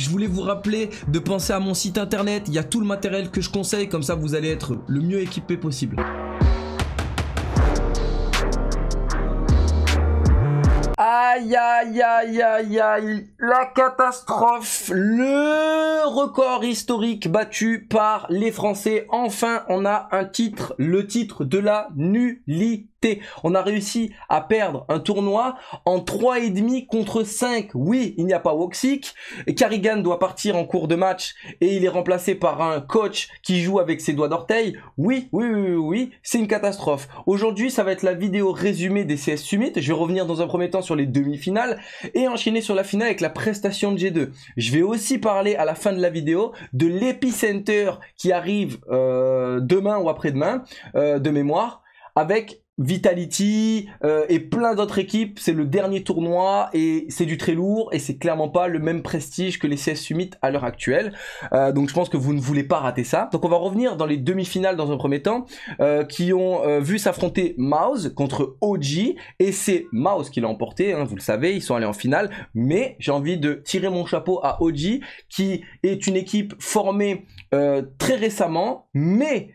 Je voulais vous rappeler de penser à mon site internet. Il y a tout le matériel que je conseille. Comme ça, vous allez être le mieux équipé possible. Aïe, aïe, aïe, aïe, aïe, la catastrophe, le record historique battu par les Français. Enfin, on a un titre, le titre de la nullité. On a réussi à perdre un tournoi en 3,5 contre 5. Oui, il n'y a pas Woxic. Carrigan doit partir en cours de match et il est remplacé par un coach qui joue avec ses doigts d'orteil. Oui, oui, oui, oui, c'est une catastrophe. Aujourd'hui, ça va être la vidéo résumée des CS Summit. Je vais revenir dans un premier temps sur les demi-finales et enchaîner sur la finale avec la prestation de G2. Je vais aussi parler à la fin de la vidéo de l'épicenter qui arrive euh, demain ou après-demain euh, de mémoire avec Vitality euh, et plein d'autres équipes. C'est le dernier tournoi et c'est du très lourd et c'est clairement pas le même prestige que les CS Summit à l'heure actuelle. Euh, donc je pense que vous ne voulez pas rater ça. Donc on va revenir dans les demi-finales dans un premier temps euh, qui ont vu s'affronter Mouse contre OG et c'est Mouse qui l'a emporté. Hein, vous le savez, ils sont allés en finale. Mais j'ai envie de tirer mon chapeau à OG qui est une équipe formée très récemment mais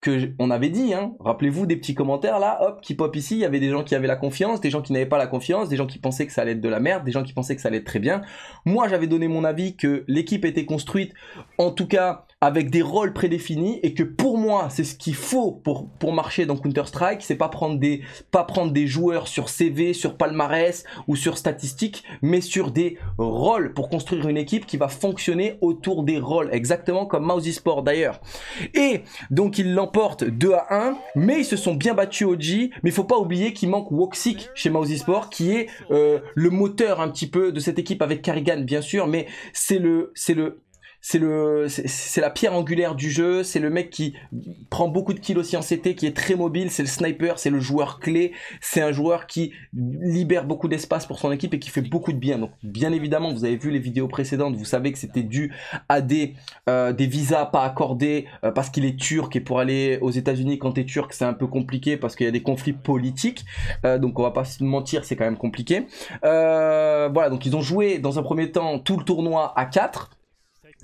que on avait dit, hein, rappelez-vous des petits commentaires là, hop, qui pop ici, il y avait des gens qui avaient la confiance, des gens qui n'avaient pas la confiance, des gens qui pensaient que ça allait être de la merde, des gens qui pensaient que ça allait être très bien. Moi, j'avais donné mon avis que l'équipe était construite, en tout cas, avec des rôles prédéfinis et que pour moi c'est ce qu'il faut pour, pour marcher dans Counter-Strike, c'est pas prendre des pas prendre des joueurs sur CV, sur palmarès ou sur statistiques, mais sur des rôles pour construire une équipe qui va fonctionner autour des rôles, exactement comme Mousy Sport d'ailleurs. Et donc ils l'emportent 2 à 1, mais ils se sont bien battus au mais il faut pas oublier qu'il manque Woxic chez Mousy Sport qui est euh, le moteur un petit peu de cette équipe avec karigan bien sûr, mais c'est le c'est le c'est le c'est la pierre angulaire du jeu, c'est le mec qui prend beaucoup de kills aussi en CT, qui est très mobile, c'est le sniper, c'est le joueur clé, c'est un joueur qui libère beaucoup d'espace pour son équipe et qui fait beaucoup de bien. Donc bien évidemment, vous avez vu les vidéos précédentes, vous savez que c'était dû à des euh, des visas pas accordés euh, parce qu'il est turc et pour aller aux États-Unis quand t'es turc, c'est un peu compliqué parce qu'il y a des conflits politiques. Euh, donc on va pas se mentir, c'est quand même compliqué. voilà, donc ils ont joué dans un premier temps tout le tournoi à 4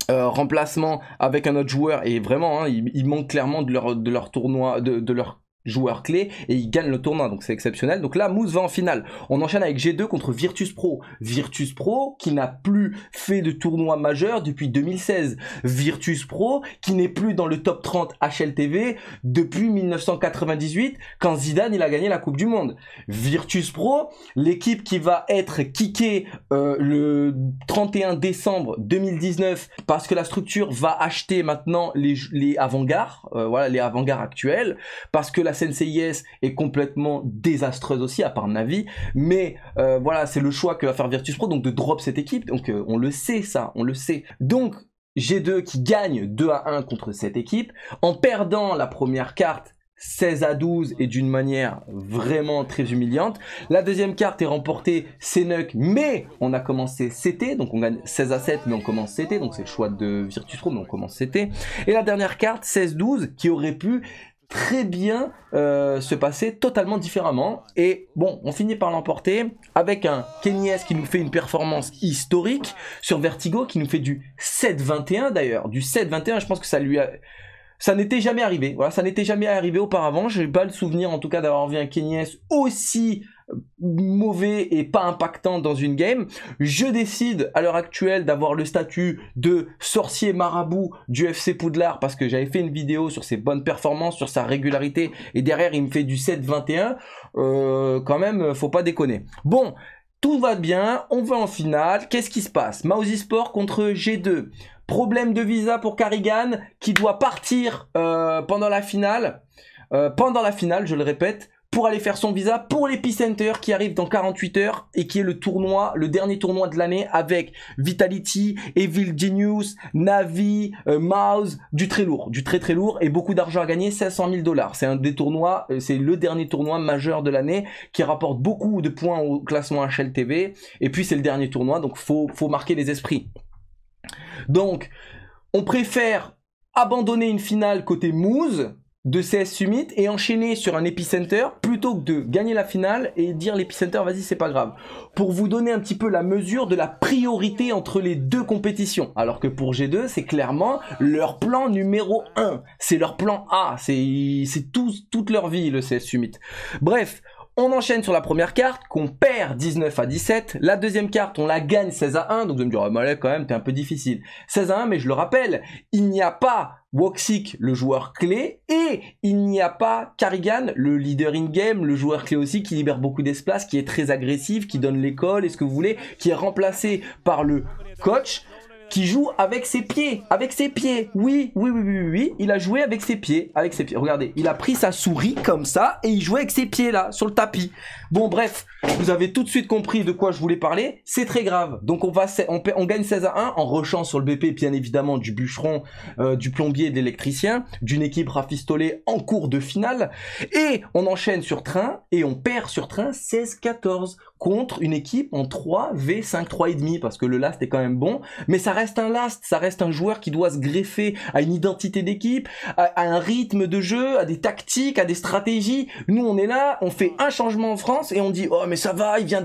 euh, remplacement avec un autre joueur et vraiment hein, il, manque clairement de leur de leur tournoi de, de leur joueur clé et il gagne le tournoi donc c'est exceptionnel donc là Mousse va en finale on enchaîne avec G2 contre Virtus Pro Virtus Pro qui n'a plus fait de tournoi majeur depuis 2016 Virtus Pro qui n'est plus dans le top 30 HLTV depuis 1998 quand Zidane il a gagné la Coupe du Monde Virtus Pro l'équipe qui va être kickée euh, le 31 décembre 2019 parce que la structure va acheter maintenant les, les avant-gardes euh, voilà les avant-gardes actuels parce que la SNCIS est complètement désastreuse aussi, à part Navi. Mais euh, voilà, c'est le choix que va faire Virtus Pro, donc de drop cette équipe. Donc euh, on le sait, ça, on le sait. Donc G2 qui gagne 2 à 1 contre cette équipe, en perdant la première carte 16 à 12 et d'une manière vraiment très humiliante. La deuxième carte est remportée Senuk, mais on a commencé CT, donc on gagne 16 à 7, mais on commence CT, donc c'est le choix de Virtus Pro, mais on commence CT. Et la dernière carte, 16-12, qui aurait pu très bien euh, se passer totalement différemment. Et bon, on finit par l'emporter avec un S qui nous fait une performance historique sur Vertigo qui nous fait du 7-21 d'ailleurs. Du 7-21, je pense que ça lui Ça n'était jamais arrivé. Voilà, ça n'était jamais arrivé auparavant. Je n'ai pas le souvenir en tout cas d'avoir vu un S aussi mauvais et pas impactant dans une game. Je décide à l'heure actuelle d'avoir le statut de sorcier marabout du FC Poudlard parce que j'avais fait une vidéo sur ses bonnes performances, sur sa régularité et derrière il me fait du 7-21. Euh, quand même, faut pas déconner. Bon, tout va bien, on va en finale. Qu'est-ce qui se passe Mausi Sport contre G2. Problème de visa pour Carrigan qui doit partir euh, pendant la finale. Euh, pendant la finale, je le répète, pour aller faire son visa pour l'Epicenter qui arrive dans 48 heures et qui est le tournoi, le dernier tournoi de l'année avec Vitality, Evil Genius, Navi, euh, Mouse, du très lourd, du très très lourd et beaucoup d'argent à gagner, 500 000 dollars. C'est un des tournois, euh, c'est le dernier tournoi majeur de l'année qui rapporte beaucoup de points au classement HLTV et puis c'est le dernier tournoi donc faut, faut marquer les esprits. Donc, on préfère abandonner une finale côté moose de CS Summit et enchaîner sur un epicenter plutôt que de gagner la finale et dire l'épicenter vas-y c'est pas grave pour vous donner un petit peu la mesure de la priorité entre les deux compétitions alors que pour G2 c'est clairement leur plan numéro 1 c'est leur plan A c'est toute leur vie le CS Summit bref on enchaîne sur la première carte qu'on perd 19 à 17. La deuxième carte, on la gagne 16 à 1. Donc vous allez me dire, oh, mais là, quand même, t'es un peu difficile. 16 à 1, mais je le rappelle, il n'y a pas Woxic, le joueur clé, et il n'y a pas Carrigan, le leader in-game, le joueur clé aussi, qui libère beaucoup d'espace, qui est très agressif, qui donne l'école et ce que vous voulez, qui est remplacé par le coach qui joue avec ses pieds, avec ses pieds. Oui, oui, oui, oui, oui, il a joué avec ses pieds, avec ses pieds. Regardez, il a pris sa souris comme ça et il jouait avec ses pieds là, sur le tapis. Bon, bref, vous avez tout de suite compris de quoi je voulais parler. C'est très grave. Donc on va, on, on, gagne 16 à 1 en rushant sur le BP, bien évidemment, du bûcheron, euh, du plombier, de l'électricien, d'une équipe rafistolée en cours de finale. Et on enchaîne sur train et on perd sur train 16-14 contre une équipe en 3 V, 5, demi parce que le last est quand même bon, mais ça reste un last, ça reste un joueur qui doit se greffer à une identité d'équipe, à, un rythme de jeu, à des tactiques, à des stratégies. Nous, on est là, on fait un changement en France et on dit oh mais ça va, il vient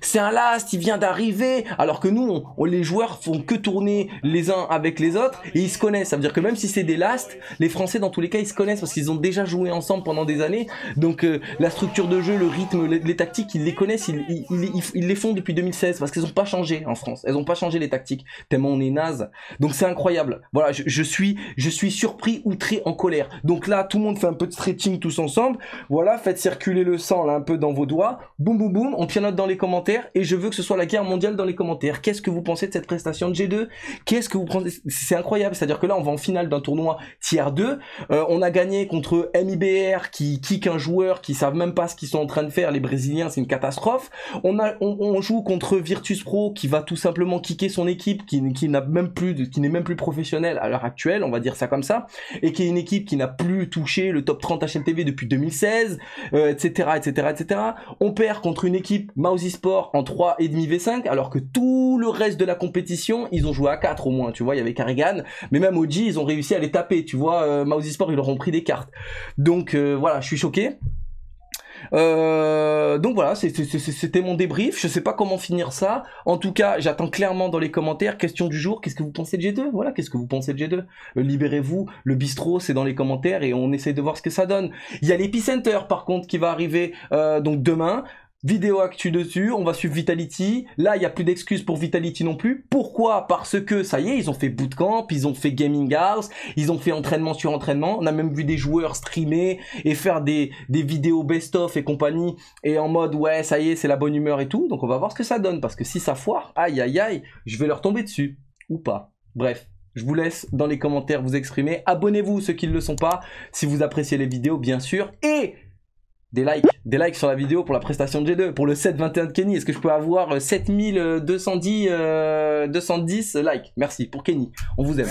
c'est un last, il vient d'arriver, alors que nous, on, les joueurs font que tourner les uns avec les autres et ils se connaissent. Ça veut dire que même si c'est des last, les Français dans tous les cas ils se connaissent parce qu'ils ont déjà joué ensemble pendant des années. Donc euh, la structure de jeu, le rythme, les tactiques, ils les connaissent ils, les font depuis 2016 parce qu'ils n'ont pas changé en France. Elles n'ont pas changé les tactiques, tellement on est naze. Donc c'est incroyable. Voilà, je, suis, je suis surpris, outré, en colère. Donc là, tout le monde fait un peu de stretching tous ensemble. Voilà, faites circuler le sang un peu dans vos doigts. Boum, boum, boum, on pianote dans les commentaires et je veux que ce soit la guerre mondiale dans les commentaires. Qu'est-ce que vous pensez de cette prestation de G2 Qu'est-ce que vous pensez C'est incroyable, c'est-à-dire que là, on va en finale d'un tournoi tier 2. Euh, on a gagné contre MIBR qui kick un joueur qui savent même pas ce qu'ils sont en train de faire. Les Brésiliens, c'est une catastrophe. On, on, joue contre Virtus Pro qui va tout simplement kicker son équipe qui, n'a même plus, de, qui n'est même plus professionnelle à l'heure actuelle, on va dire ça comme ça, et qui est une équipe qui n'a plus touché le top 30 HLTV depuis 2016, etc., etc., etc. On perd contre une équipe Mouse Sport en 3 et demi V5 alors que tout le reste de la compétition, ils ont joué à 4 au moins, tu vois, il y avait Carrigan, mais même OG, ils ont réussi à les taper, tu vois, euh, Sport, ils leur ont pris des cartes. Donc euh, voilà, je suis choqué. Euh, donc voilà, c'était mon débrief. Je sais pas comment finir ça. En tout cas, j'attends clairement dans les commentaires. Question du jour, qu'est-ce que vous pensez de G2 Voilà, qu'est-ce que vous pensez de G2 euh, Libérez-vous, le bistrot, c'est dans les commentaires et on essaie de voir ce que ça donne. Il y a l'Epicenter par contre qui va arriver euh, donc demain vidéo actu dessus, on va suivre Vitality. Là, il n'y a plus d'excuses pour Vitality non plus. Pourquoi Parce que ça y est, ils ont fait bootcamp, ils ont fait gaming house, ils ont fait entraînement sur entraînement. On a même vu des joueurs streamer et faire des, des vidéos best-of et compagnie et en mode ouais, ça y est, c'est la bonne humeur et tout. Donc on va voir ce que ça donne parce que si ça foire, aïe aïe aïe, je vais leur tomber dessus ou pas. Bref. Je vous laisse dans les commentaires vous exprimer. Abonnez-vous ceux qui ne le sont pas si vous appréciez les vidéos, bien sûr. Et des likes, des likes sur la vidéo pour la prestation de G2, pour le 7.21 de Kenny. Est-ce que je peux avoir 7210 euh, 210 euh, likes Merci pour Kenny, on vous aime.